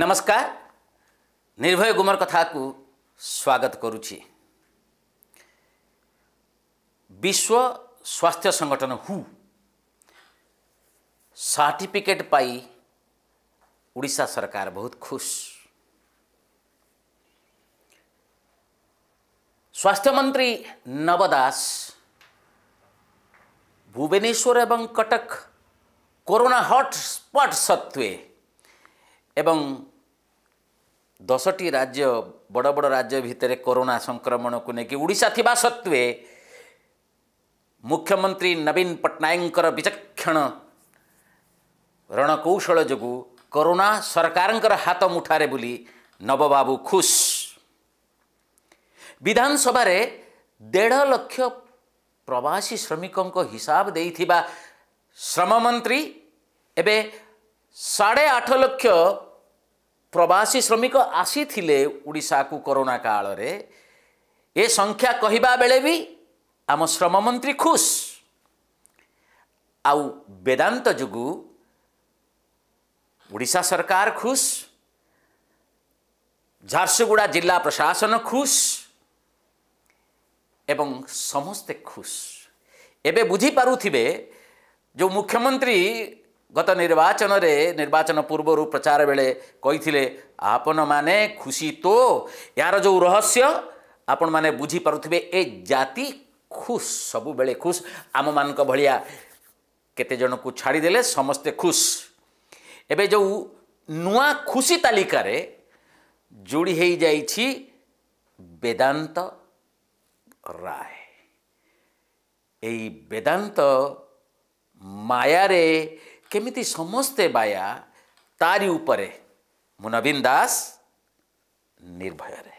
नमस्कार ନିର୍ଭୟ ଗୁମର କଥାକୁ ସ୍ୱାଗତ କରୁଛି ବିଶ୍ୱ ସ୍ୱାସ୍ଥ୍ୟ ସଂଗଠନ ହୁ ସାର୍ଟିଫିକେଟ୍ ପାଇ ଓଡ଼ିଶା ସରକାର ବହୁତ ଖୁସ୍ ସ୍ୱାସ୍ଥ୍ୟମନ୍ତ୍ରୀ ନବ ଦାସ ଭୁବନେଶ୍ୱର ଏବଂ କଟକ କରୋନା ହଟ୍ସ୍ପଟ୍ ସତ୍ତ୍ୱେ ଏବଂ ଦଶଟି ରାଜ୍ୟ ବଡ଼ ବଡ଼ ରାଜ୍ୟ ଭିତରେ କରୋନା ସଂକ୍ରମଣକୁ ନେଇକି ଓଡ଼ିଶା ଥିବା ସତ୍ତ୍ୱେ ମୁଖ୍ୟମନ୍ତ୍ରୀ ନବୀନ ପଟ୍ଟନାୟକଙ୍କର ବିଚକ୍ଷଣ ରଣକୌଶଳ ଯୋଗୁଁ କରୋନା ସରକାରଙ୍କର ହାତ ମୁଠାରେ ବୋଲି ନବବାବୁ ଖୁସ୍ ବିଧାନସଭାରେ ଦେଢ଼ ଲକ୍ଷ ପ୍ରବାସୀ ଶ୍ରମିକଙ୍କ ହିସାବ ଦେଇଥିବା ଶ୍ରମମନ୍ତ୍ରୀ ଏବେ ସାଢ଼େ ଆଠ ଲକ୍ଷ ପ୍ରବାସୀ ଶ୍ରମିକ ଆସିଥିଲେ ଓଡ଼ିଶାକୁ କରୋନା କାଳରେ ଏ ସଂଖ୍ୟା କହିବା ବେଳେ ବି ଆମ ଶ୍ରମମନ୍ତ୍ରୀ ଖୁସ୍ ଆଉ ବେଦାନ୍ତ ଯୋଗୁଁ ଓଡ଼ିଶା ସରକାର ଖୁସ୍ ଝାରସୁଗୁଡ଼ା ଜିଲ୍ଲା ପ୍ରଶାସନ ଖୁସ୍ ଏବଂ ସମସ୍ତେ ଖୁସ୍ ଏବେ ବୁଝିପାରୁଥିବେ ଯେଉଁ ମୁଖ୍ୟମନ୍ତ୍ରୀ ଗତ ନିର୍ବାଚନରେ ନିର୍ବାଚନ ପୂର୍ବରୁ ପ୍ରଚାର ବେଳେ କହିଥିଲେ ଆପଣମାନେ ଖୁସି ତୋ ଏହାର ଯେଉଁ ରହସ୍ୟ ଆପଣମାନେ ବୁଝିପାରୁଥିବେ ଏ ଜାତି ଖୁସ୍ ସବୁବେଳେ ଖୁସ୍ ଆମମାନଙ୍କ ଭଳିଆ କେତେଜଣଙ୍କୁ ଛାଡ଼ିଦେଲେ ସମସ୍ତେ ଖୁସ୍ ଏବେ ଯେଉଁ ନୂଆ ଖୁସି ତାଲିକାରେ ଯୋଡ଼ି ହୋଇଯାଇଛି ବେଦାନ୍ତ ରାୟ ଏଇ ବେଦାନ୍ତ ମାୟାରେ କେମିତି ସମସ୍ତେ ବାୟା ତାରି ଉପରେ ମୁଁ ନବୀନ ଦାସ ନିର୍ଭୟରେ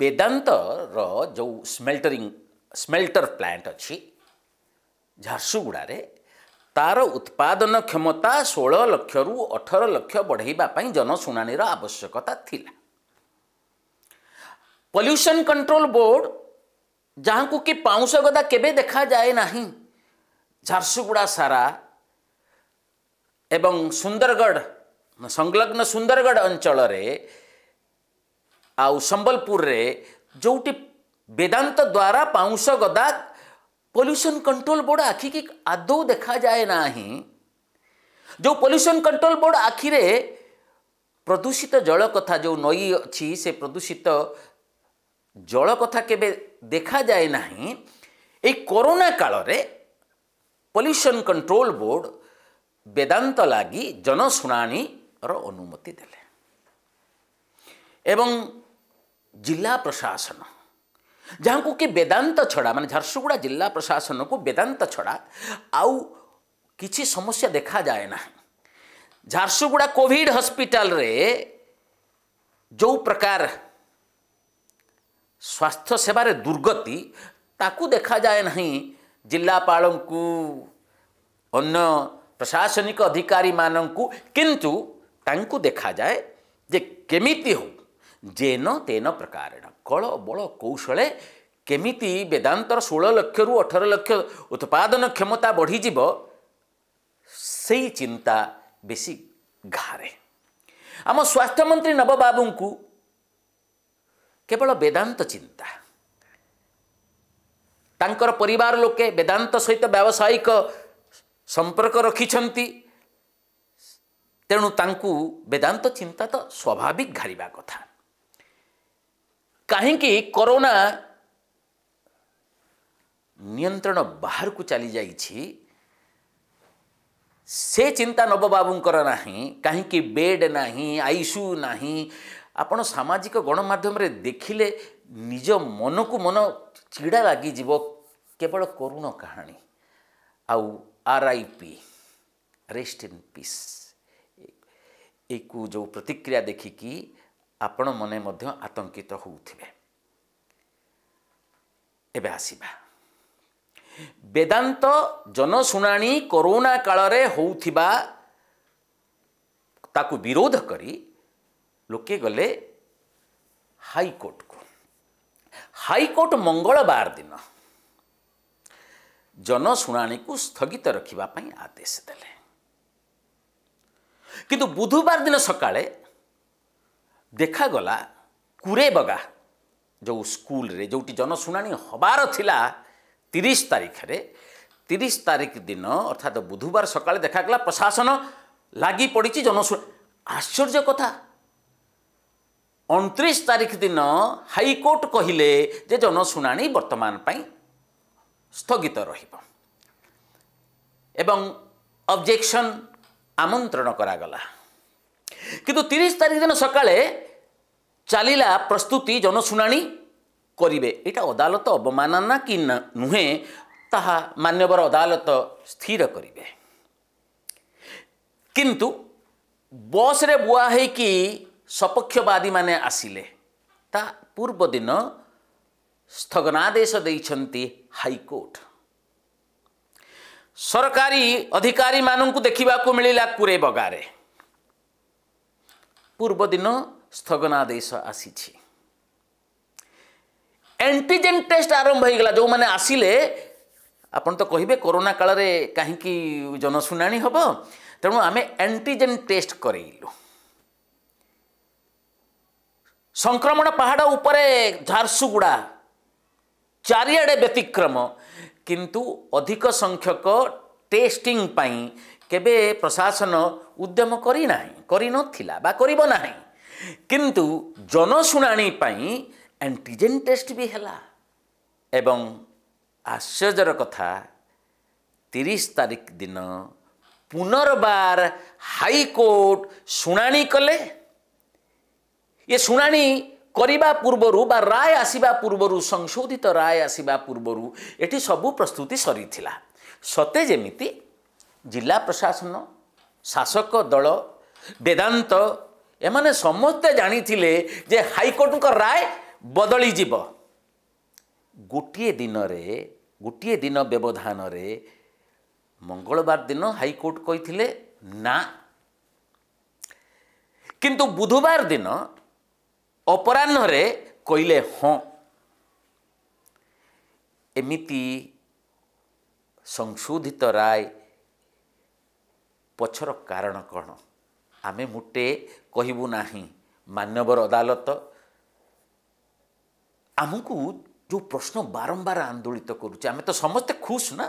ବେଦାନ୍ତର ଯେଉଁ ସ୍ମେଲ୍ଟରିଂ ସ୍ମେଲ୍ଟର ପ୍ଲାଣ୍ଟ ଅଛି ଝାରସୁଗୁଡ଼ାରେ ତା'ର ଉତ୍ପାଦନ କ୍ଷମତା ଷୋହଳ ଲକ୍ଷରୁ ଅଠର ଲକ୍ଷ ବଢ଼େଇବା ପାଇଁ ଜନଶୁଣାଣିର ଆବଶ୍ୟକତା ଥିଲା ପଲ୍ୟୁସନ୍ କଣ୍ଟ୍ରୋଲ ବୋର୍ଡ଼ ଯାହାଙ୍କୁ କି ପାଉଁଶ ଗଦା କେବେ ଦେଖାଯାଏ ନାହିଁ ଝାରସୁଗୁଡ଼ା ସାରା ଏବଂ ସୁନ୍ଦରଗଡ଼ ସଂଲଗ୍ନ ସୁନ୍ଦରଗଡ଼ ଅଞ୍ଚଳରେ ଆଉ ସମ୍ବଲପୁରରେ ଯେଉଁଠି ବେଦାନ୍ତ ଦ୍ୱାରା ପାଉଁଶ ଗଦା ପଲ୍ୟୁସନ୍ କଣ୍ଟ୍ରୋଲ୍ ବୋର୍ଡ଼ ଆଖିକି ଆଦୌ ଦେଖାଯାଏ ନାହିଁ ଯେଉଁ ପଲ୍ୟୁସନ୍ କଣ୍ଟ୍ରୋଲ୍ ବୋର୍ଡ଼ ଆଖିରେ ପ୍ରଦୂଷିତ ଜଳ କଥା ଯେଉଁ ନଈ ଅଛି ସେ ପ୍ରଦୂଷିତ जल कथा के देखा जाए ना योना काल पल्यूशन कंट्रोल बोर्ड वेदांत लगि जनशुना अनुमति दे जिला प्रशासन जहाँ को कि वेदांत छड़ा मान झारसुगुड़ा जिला प्रशासन को वेदांत छड़ा आउ कि समस्या देखा जाए ना झारसुगुड़ा कोविड हस्पिटाल जो प्रकार ସ୍ୱାସ୍ଥ୍ୟ ସେବାରେ ଦୁର୍ଗତି ତାକୁ ଦେଖାଯାଏ ନାହିଁ ଜିଲ୍ଲାପାଳଙ୍କୁ ଅନ୍ୟ ପ୍ରଶାସନିକ ଅଧିକାରୀମାନଙ୍କୁ କିନ୍ତୁ ତାଙ୍କୁ ଦେଖାଯାଏ ଯେ କେମିତି ହେଉ ଯେନ ତେନ ପ୍ରକାରେଣ କଳ ବଳ କୌଶଳେ କେମିତି ବେଦାନ୍ତର ଷୋହଳ ଲକ୍ଷରୁ ଅଠର ଲକ୍ଷ ଉତ୍ପାଦନ କ୍ଷମତା ବଢ଼ିଯିବ ସେଇ ଚିନ୍ତା ବେଶୀ ଘାରେ ଆମ ସ୍ୱାସ୍ଥ୍ୟମନ୍ତ୍ରୀ ନବବାବୁଙ୍କୁ କେବଳ ବେଦାନ୍ତ ଚିନ୍ତା ତାଙ୍କର ପରିବାର ଲୋକେ ବେଦାନ୍ତ ସହିତ ବ୍ୟାବସାୟିକ ସମ୍ପର୍କ ରଖିଛନ୍ତି ତେଣୁ ତାଙ୍କୁ ବେଦାନ୍ତ ଚିନ୍ତା ତ ସ୍ୱାଭାବିକ ଘାରିବା କଥା କାହିଁକି କରୋନା ନିୟନ୍ତ୍ରଣ ବାହାରକୁ ଚାଲିଯାଇଛି ସେ ଚିନ୍ତା ନବବାବୁଙ୍କର ନାହିଁ କାହିଁକି ବେଡ଼୍ ନାହିଁ ଆଇସିୟୁ ନାହିଁ ଆପଣ ସାମାଜିକ ଗଣମାଧ୍ୟମରେ ଦେଖିଲେ ନିଜ ମନକୁ ମନ ଚିଡ଼ା ଲାଗିଯିବ କେବଳ କରୁଣ କାହାଣୀ ଆଉ R I P rest in peace ଏକୁ ଯେଉଁ ପ୍ରତିକ୍ରିୟା ଦେଖିକି ଆପଣ ମନେ ମଧ୍ୟ ଆତଙ୍କିତ ହେଉଥିବେ ଏବେ ଆସିବା ବେଦାନ୍ତ ଜନଶୁଣାଣୀ କରୋନା କାଳରେ ହେଉଥିବା ତାକୁ ବିରୋଧ କରି ଲୋକେ ଗଲେ ହାଇକୋର୍ଟକୁ ହାଇକୋର୍ଟ ମଙ୍ଗଳବାର ଦିନ ଜନଶୁଣାଣିକୁ ସ୍ଥଗିତ ରଖିବା ପାଇଁ ଆଦେଶ ଦେଲେ କିନ୍ତୁ ବୁଧବାର ଦିନ ସକାଳେ ଦେଖାଗଲା କୁରେବଗା ଯେଉଁ ସ୍କୁଲରେ ଯେଉଁଠି ଜନଶୁଣାଣି ହେବାର ଥିଲା ତିରିଶ ତାରିଖରେ ତିରିଶ ତାରିଖ ଦିନ ଅର୍ଥାତ୍ ବୁଧବାର ସକାଳେ ଦେଖାଗଲା ପ୍ରଶାସନ ଲାଗି ପଡ଼ିଛି ଜନଶୁ ଆଶ୍ଚର୍ଯ୍ୟ କଥା ଅଣତିରିଶ ତାରିଖ ଦିନ ହାଇକୋର୍ଟ କହିଲେ ଯେ ଜନଶୁଣାଣି ବର୍ତ୍ତମାନ ପାଇଁ ସ୍ଥଗିତ ରହିବ ଏବଂ ଅବଜେକ୍ସନ୍ ଆମନ୍ତ୍ରଣ କରାଗଲା କିନ୍ତୁ ତିରିଶ ତାରିଖ ଦିନ ସକାଳେ ଚାଲିଲା ପ୍ରସ୍ତୁତି ଜନଶୁଣାଣି କରିବେ ଏଇଟା ଅଦାଲତ ଅବମାନନା କି ନୁହେଁ ତାହା ମାନ୍ୟବର ଅଦାଲତ ସ୍ଥିର କରିବେ କିନ୍ତୁ ବସ୍ରେ ବୁଆ ହେଇକି ସପକ୍ଷବାଦୀମାନେ ଆସିଲେ ତା ପୂର୍ବ ଦିନ ସ୍ଥଗନାଦେଶ ଦେଇଛନ୍ତି ହାଇକୋର୍ଟ ସରକାରୀ ଅଧିକାରୀମାନଙ୍କୁ ଦେଖିବାକୁ ମିଳିଲା କୁରେ ବଗାରେ ପୂର୍ବ ଦିନ ସ୍ଥଗନାଦେଶ ଆସିଛି ଆଣ୍ଟିଜେନ୍ ଟେଷ୍ଟ ଆରମ୍ଭ ହୋଇଗଲା ଯେଉଁମାନେ ଆସିଲେ ଆପଣ ତ କହିବେ କରୋନା କାଳରେ କାହିଁକି ଜନଶୁଣାଣି ହେବ ତେଣୁ ଆମେ ଆଣ୍ଟିଜେନ୍ ଟେଷ୍ଟ କରେଇଲୁ ସଂକ୍ରମଣ ପାହାଡ଼ ଉପରେ ଝାରସୁଗୁଡ଼ା ଚାରିଆଡ଼େ ବ୍ୟତିକ୍ରମ କିନ୍ତୁ ଅଧିକ ସଂଖ୍ୟକ ଟେଷ୍ଟିଂ ପାଇଁ କେବେ ପ୍ରଶାସନ ଉଦ୍ୟମ କରିନାହିଁ କରିନଥିଲା ବା କରିବ ନାହିଁ କିନ୍ତୁ ଜନଶୁଣାଣି ପାଇଁ ଆଣ୍ଟିଜେନ୍ ଟେଷ୍ଟ ବି ହେଲା ଏବଂ ଆଶ୍ଚର୍ଯ୍ୟର କଥା ତିରିଶ ତାରିଖ ଦିନ ପୁନର୍ବାର ହାଇକୋର୍ଟ ଶୁଣାଣି କଲେ ଏ ଶୁଣାଣି କରିବା ପୂର୍ବରୁ ବା ରାୟ ଆସିବା ପୂର୍ବରୁ ସଂଶୋଧିତ ରାୟ ଆସିବା ପୂର୍ବରୁ ଏଠି ସବୁ ପ୍ରସ୍ତୁତି ସରିଥିଲା ସତେ ଯେମିତି ଜିଲ୍ଲା ପ୍ରଶାସନ ଶାସକ ଦଳ ବେଦାନ୍ତ ଏମାନେ ସମସ୍ତେ ଜାଣିଥିଲେ ଯେ ହାଇକୋର୍ଟଙ୍କ ରାୟ ବଦଳିଯିବ ଗୋଟିଏ ଦିନରେ ଗୋଟିଏ ଦିନ ବ୍ୟବଧାନରେ ମଙ୍ଗଳବାର ଦିନ ହାଇକୋର୍ଟ କହିଥିଲେ ନା କିନ୍ତୁ ବୁଧବାର ଦିନ ଅପରାହ୍ନରେ କହିଲେ ହଁ ଏମିତି ସଂଶୋଧିତ ରାୟ ପଛର କାରଣ କ'ଣ ଆମେ ମୁଟେ କହିବୁ ନାହିଁ ମାନ୍ୟବର ଅଦାଲତ ଆମକୁ ଯେଉଁ ପ୍ରଶ୍ନ ବାରମ୍ବାର ଆନ୍ଦୋଳିତ କରୁଛେ ଆମେ ତ ସମସ୍ତେ ଖୁସ୍ ନା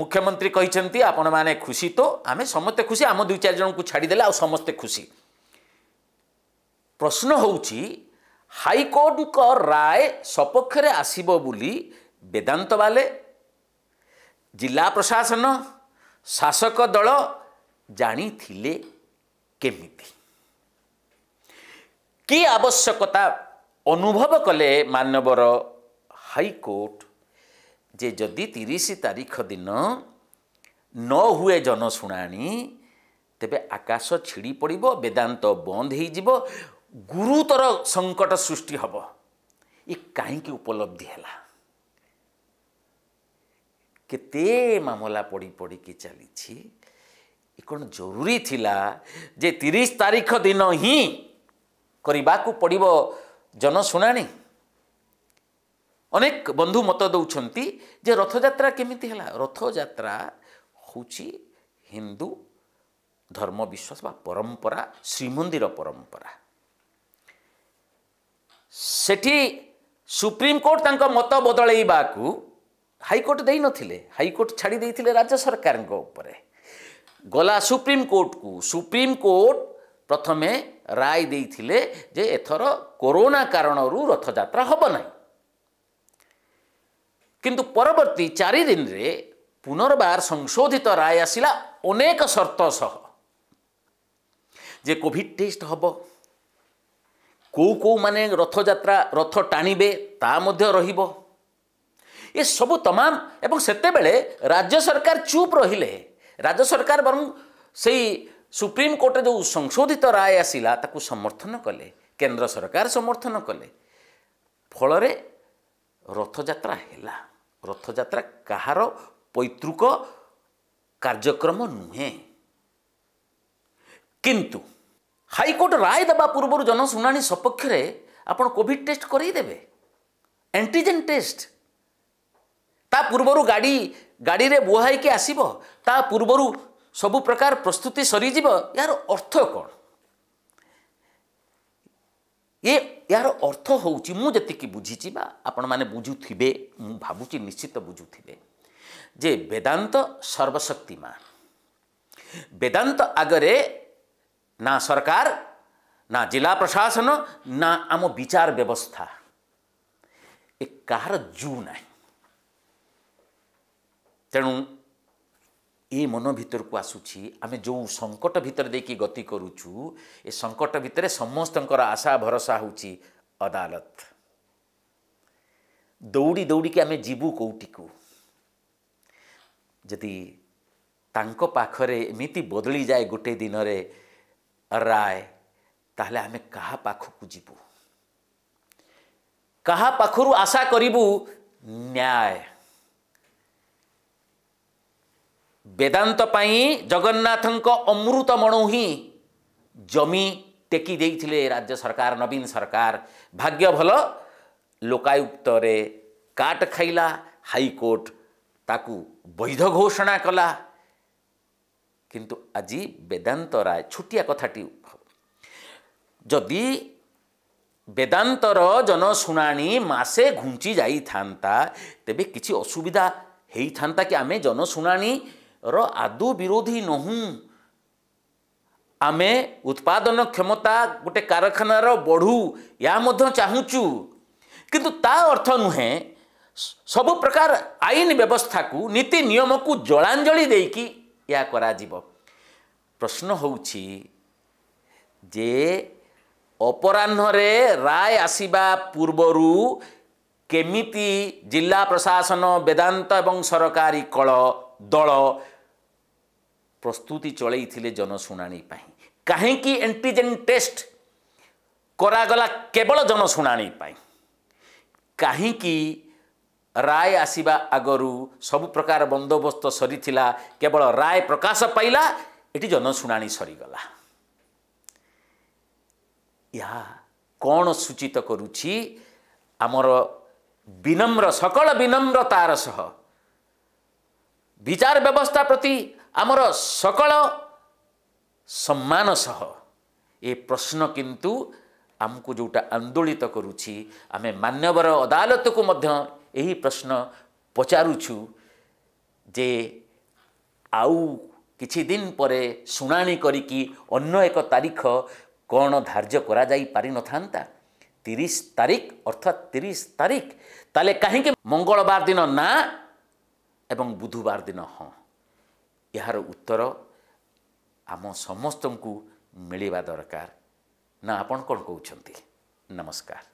ମୁଖ୍ୟମନ୍ତ୍ରୀ କହିଛନ୍ତି ଆପଣମାନେ ଖୁସି ତ ଆମେ ସମସ୍ତେ ଖୁସି ଆମ ଦୁଇ ଚାରି ଜଣଙ୍କୁ ଛାଡ଼ିଦେଲେ ଆଉ ସମସ୍ତେ ଖୁସି ପ୍ରଶ୍ନ ହେଉଛି ହାଇକୋର୍ଟଙ୍କ ରାୟ ସପକ୍ଷରେ ଆସିବ ବୋଲି ବେଦାନ୍ତ ବାଲେ ଜିଲ୍ଲା ପ୍ରଶାସନ ଶାସକ ଦଳ ଜାଣିଥିଲେ କେମିତି କି ଆବଶ୍ୟକତା ଅନୁଭବ କଲେ ମାନ୍ୟବର ହାଇକୋର୍ଟ ଯେ ଯଦି ତିରିଶ ତାରିଖ ଦିନ ନ ହୁଏ ଜନଶୁଣାଣି ତେବେ ଆକାଶ ଛିଡ଼ି ପଡ଼ିବ ବେଦାନ୍ତ ବନ୍ଦ ହୋଇଯିବ ଗୁରୁତର ସଙ୍କଟ ସୃଷ୍ଟି ହେବ ଏ କାହିଁକି ଉପଲବ୍ଧି ହେଲା କେତେ ମାମଲା ପଡ଼ି ପଡ଼ିକି ଚାଲିଛି ଏ କ'ଣ ଜରୁରୀ ଥିଲା ଯେ ତିରିଶ ତାରିଖ ଦିନ ହିଁ କରିବାକୁ ପଡ଼ିବ ଜନଶୁଣାଣି ଅନେକ ବନ୍ଧୁ ମତ ଦେଉଛନ୍ତି ଯେ ରଥଯାତ୍ରା କେମିତି ହେଲା ରଥଯାତ୍ରା ହେଉଛି ହିନ୍ଦୁ ଧର୍ମ ବିଶ୍ୱାସ ବା ପରମ୍ପରା ଶ୍ରୀମନ୍ଦିର ପରମ୍ପରା ସେଠି ସୁପ୍ରିମକୋର୍ଟ ତାଙ୍କ ମତ ବଦଳାଇବାକୁ ହାଇକୋର୍ଟ ଦେଇନଥିଲେ ହାଇକୋର୍ଟ ଛାଡ଼ି ଦେଇଥିଲେ ରାଜ୍ୟ ସରକାରଙ୍କ ଉପରେ ଗଲା ସୁପ୍ରିମକୋର୍ଟକୁ ସୁପ୍ରିମକୋର୍ଟ ପ୍ରଥମେ ରାୟ ଦେଇଥିଲେ ଯେ ଏଥର କରୋନା କାରଣରୁ ରଥଯାତ୍ରା ହେବ ନାହିଁ କିନ୍ତୁ ପରବର୍ତ୍ତୀ ଚାରିଦିନରେ ପୁନର୍ବାର ସଂଶୋଧିତ ରାୟ ଆସିଲା ଅନେକ ସର୍ତ୍ତ ସହ ଯେ କୋଭିଡ଼ ଟେଷ୍ଟ ହେବ କେଉଁ କେଉଁ ମାନେ ରଥଯାତ୍ରା ରଥ ଟାଣିବେ ତା ମଧ୍ୟ ରହିବ ଏସବୁ ତମାମ ଏବଂ ସେତେବେଳେ ରାଜ୍ୟ ସରକାର ଚୁପ୍ ରହିଲେ ରାଜ୍ୟ ସରକାର ବରଂ ସେଇ ସୁପ୍ରିମକୋର୍ଟରେ ଯେଉଁ ସଂଶୋଧିତ ରାୟ ଆସିଲା ତାକୁ ସମର୍ଥନ କଲେ କେନ୍ଦ୍ର ସରକାର ସମର୍ଥନ କଲେ ଫଳରେ ରଥଯାତ୍ରା ହେଲା ରଥଯାତ୍ରା କାହାର ପୈତୃକ କାର୍ଯ୍ୟକ୍ରମ ନୁହେଁ କିନ୍ତୁ ହାଇକୋର୍ଟ ରାୟ ଦେବା ପୂର୍ବରୁ ଜନଶୁଣାଣି ସପକ୍ଷରେ ଆପଣ କୋଭିଡ଼ ଟେଷ୍ଟ କରେଇ ଦେବେ ଆଣ୍ଟିଜେନ୍ ଟେଷ୍ଟ ତା ପୂର୍ବରୁ ଗାଡ଼ି ଗାଡ଼ିରେ ବୁହାଇକି ଆସିବ ତା ପୂର୍ବରୁ ସବୁ ପ୍ରକାର ପ୍ରସ୍ତୁତି ସରିଯିବ ଏହାର ଅର୍ଥ କ'ଣ ଏ ଏହାର ଅର୍ଥ ହେଉଛି ମୁଁ ଯେତିକି ବୁଝିଛି ବା ଆପଣମାନେ ବୁଝୁଥିବେ ମୁଁ ଭାବୁଛି ନିଶ୍ଚିତ ବୁଝୁଥିବେ ଯେ ବେଦାନ୍ତ ସର୍ବଶକ୍ତିମାନ ବେଦାନ୍ତ ଆଗରେ না সরকার না জেলা প্রশাসন না আম বিচার ব্যবস্থা ଏ କାହାର ଜୁ ନାହିଁ ତେଣୁ ଏ ମନ ଭିତରକୁ ଆସୁଛି ଆମେ ଯେଉଁ ସଙ୍କଟ ଭିତରେ ଦେଇକି ଗତି କରୁଛୁ ଏ ସଙ୍କଟ ଭିତରେ ସମସ୍ତଙ୍କର ଆଶା ଭରସା ହେଉଛି ଅଦାଲତ ଦୌଡ଼ି ଦୌଡ଼ିକି ଆମେ ଯିବୁ କେଉଁଠିକୁ ଯଦି ତାଙ୍କ ପାଖରେ ଏମିତି ବଦଳିଯାଏ ଗୋଟେ ଦିନରେ ରାୟ ତାହେଲେ ଆମେ କାହା ପାଖକୁ ଯିବୁ କାହା ପାଖରୁ ଆଶା କରିବୁ ନ୍ୟାୟ ବେଦାନ୍ତ ପାଇଁ ଜଗନ୍ନାଥଙ୍କ ଅମୃତମଣୁ ହିଁ ଜମି ଟେକି ଦେଇଥିଲେ ରାଜ୍ୟ ସରକାର ନବୀନ ସରକାର ଭାଗ୍ୟ ଭଲ ଲୋକାୟୁକ୍ତରେ କାଟ ଖାଇଲା ହାଇକୋର୍ଟ ତାକୁ ବୈଧ ଘୋଷଣା କଲା କିନ୍ତୁ ଆଜି ବେଦାନ୍ତ ରାୟ ଛୋଟିଆ କଥାଟି ଯଦି ବେଦାନ୍ତର ଜନଶୁଣାଣି ମାସେ ଘୁଞ୍ଚି ଯାଇଥାନ୍ତା ତେବେ କିଛି ଅସୁବିଧା ହେଇଥାନ୍ତା କି ଆମେ ଜନଶୁଣାଣିର ଆଦୌ ବିରୋଧୀ ନୋହୁଁ ଆମେ ଉତ୍ପାଦନ କ୍ଷମତା ଗୋଟେ କାରଖାନାର ବଢ଼ୁ ଏହା ମଧ୍ୟ ଚାହୁଁଛୁ କିନ୍ତୁ ତା ଅର୍ଥ ନୁହେଁ ସବୁ ପ୍ରକାର ଆଇନ ବ୍ୟବସ୍ଥାକୁ ନୀତି ନିୟମକୁ ଜଳାଞ୍ଜଳି ଦେଇକି ଏହା କରାଯିବ ପ୍ରଶ୍ନ ହେଉଛି ଯେ ଅପରାହ୍ନରେ ରାୟ ଆସିବା ପୂର୍ବରୁ କେମିତି ଜିଲ୍ଲା ପ୍ରଶାସନ ବେଦାନ୍ତ ଏବଂ ସରକାରୀ କଳ ଦଳ ପ୍ରସ୍ତୁତି ଚଳେଇଥିଲେ ଜନଶୁଣାଣି ପାଇଁ କାହିଁକି ଆଣ୍ଟିଜେନ୍ ଟେଷ୍ଟ କରାଗଲା କେବଳ ଜନଶୁଣାଣି ପାଇଁ କାହିଁକି ରାୟ ଆସିବା ଆଗରୁ ସବୁ ପ୍ରକାର ବନ୍ଦୋବସ୍ତ ସରିଥିଲା କେବଳ ରାୟ ପ୍ରକାଶ ପାଇଲା ଏଠି ଜନଶୁଣାଣି ସରିଗଲା ଏହା କ'ଣ ସୂଚିତ କରୁଛି ଆମର ବିନମ୍ର ସକଳ ବିନମ୍ରତାର ସହ ବିଚାର ବ୍ୟବସ୍ଥା ପ୍ରତି ଆମର ସକଳ ସମ୍ମାନ ସହ ଏ ପ୍ରଶ୍ନ କିନ୍ତୁ ଆମକୁ ଯେଉଁଟା ଆନ୍ଦୋଳିତ କରୁଛି ଆମେ ମାନ୍ୟବର ଅଦାଲତକୁ ମଧ୍ୟ ଏହି ପ୍ରଶ୍ନ ପଚାରୁଛୁ ଯେ ଆଉ କିଛି ଦିନ ପରେ ଶୁଣାଣି କରିକି ଅନ୍ୟ ଏକ ତାରିଖ କ'ଣ ଧାର୍ଯ୍ୟ କରାଯାଇପାରିନଥାନ୍ତା ତିରିଶ ତାରିଖ ଅର୍ଥାତ୍ ତିରିଶ ତାରିଖ ତାହେଲେ କାହିଁକି ମଙ୍ଗଳବାର ଦିନ ନା ଏବଂ ବୁଧବାର ଦିନ ହଁ ଏହାର ଉତ୍ତର ଆମ ସମସ୍ତଙ୍କୁ ମିଳିବା ଦରକାର ନା ଆପଣ କ'ଣ କହୁଛନ୍ତି ନମସ୍କାର